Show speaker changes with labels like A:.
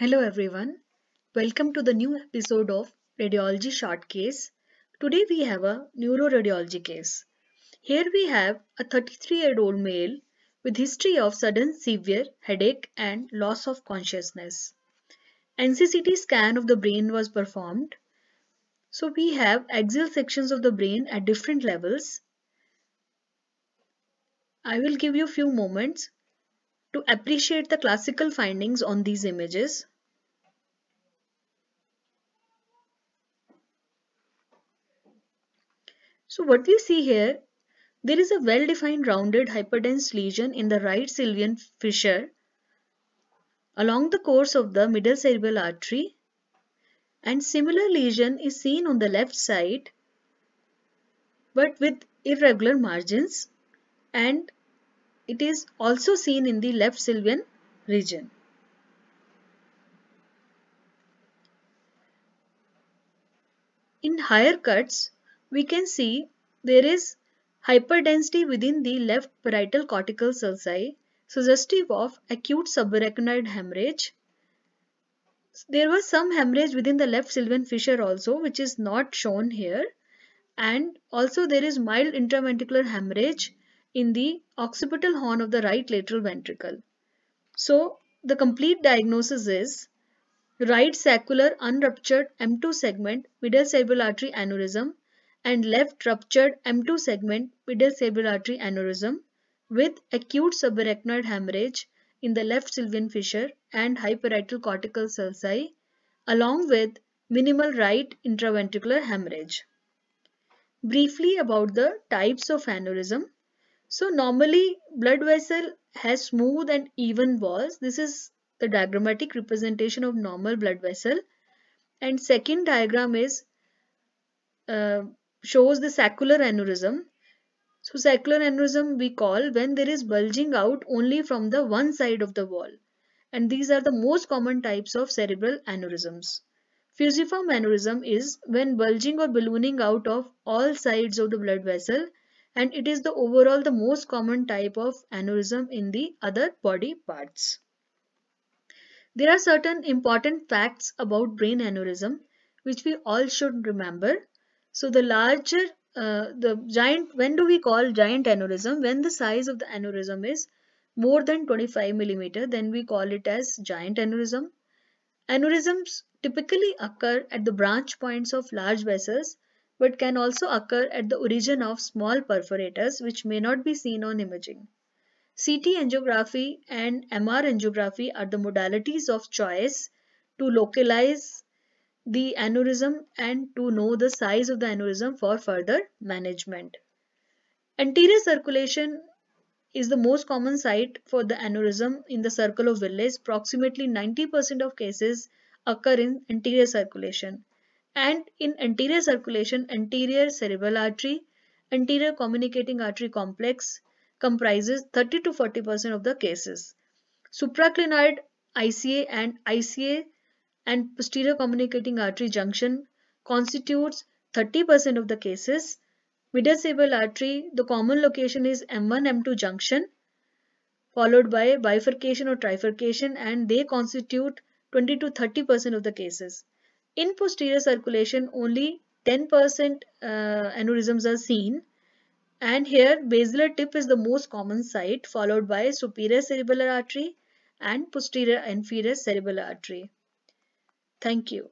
A: Hello everyone. Welcome to the new episode of Radiology Short Case. Today we have a neuroradiology case. Here we have a 33-year-old male with history of sudden severe headache and loss of consciousness. NCCT scan of the brain was performed. So we have axial sections of the brain at different levels. I will give you few moments to appreciate the classical findings on these images. So what we see here, there is a well-defined rounded hyperdense lesion in the right sylvian fissure along the course of the middle cerebral artery and similar lesion is seen on the left side but with irregular margins and it is also seen in the left sylvian region. In higher cuts, we can see there is hyperdensity within the left parietal cortical sulci suggestive of acute subarachnoid hemorrhage. There was some hemorrhage within the left sylvan fissure also which is not shown here and also there is mild intraventricular hemorrhage in the occipital horn of the right lateral ventricle. So the complete diagnosis is right saccular unruptured M2 segment middle cerebral artery aneurysm and left ruptured M2 segment middle cerebral artery aneurysm with acute subarachnoid hemorrhage in the left sylvian fissure and hyperhiatal cortical sulci along with minimal right intraventricular hemorrhage. Briefly about the types of aneurysm. So normally blood vessel has smooth and even walls. This is the diagrammatic representation of normal blood vessel. And second diagram is uh, shows the sacular aneurysm. So sacular aneurysm we call when there is bulging out only from the one side of the wall. And these are the most common types of cerebral aneurysms. Fusiform aneurysm is when bulging or ballooning out of all sides of the blood vessel and it is the overall the most common type of aneurysm in the other body parts. There are certain important facts about brain aneurysm which we all should remember. So the larger, uh, the giant, when do we call giant aneurysm? When the size of the aneurysm is more than 25 millimeter, then we call it as giant aneurysm. Aneurysms typically occur at the branch points of large vessels but can also occur at the origin of small perforators which may not be seen on imaging. CT angiography and MR angiography are the modalities of choice to localize the aneurysm and to know the size of the aneurysm for further management. Anterior circulation is the most common site for the aneurysm in the circle of Willis. Approximately 90% of cases occur in anterior circulation. And in anterior circulation, anterior cerebral artery, anterior communicating artery complex comprises 30 to 40% of the cases. Supraclinoid ICA and ICA and posterior communicating artery junction constitutes 30% of the cases. Mediastinal artery, the common location is M1-M2 junction followed by bifurcation or trifurcation and they constitute 20 to 30% of the cases. In posterior circulation, only 10% uh, aneurysms are seen and here basilar tip is the most common site followed by superior cerebellar artery and posterior inferior cerebellar artery. Thank you.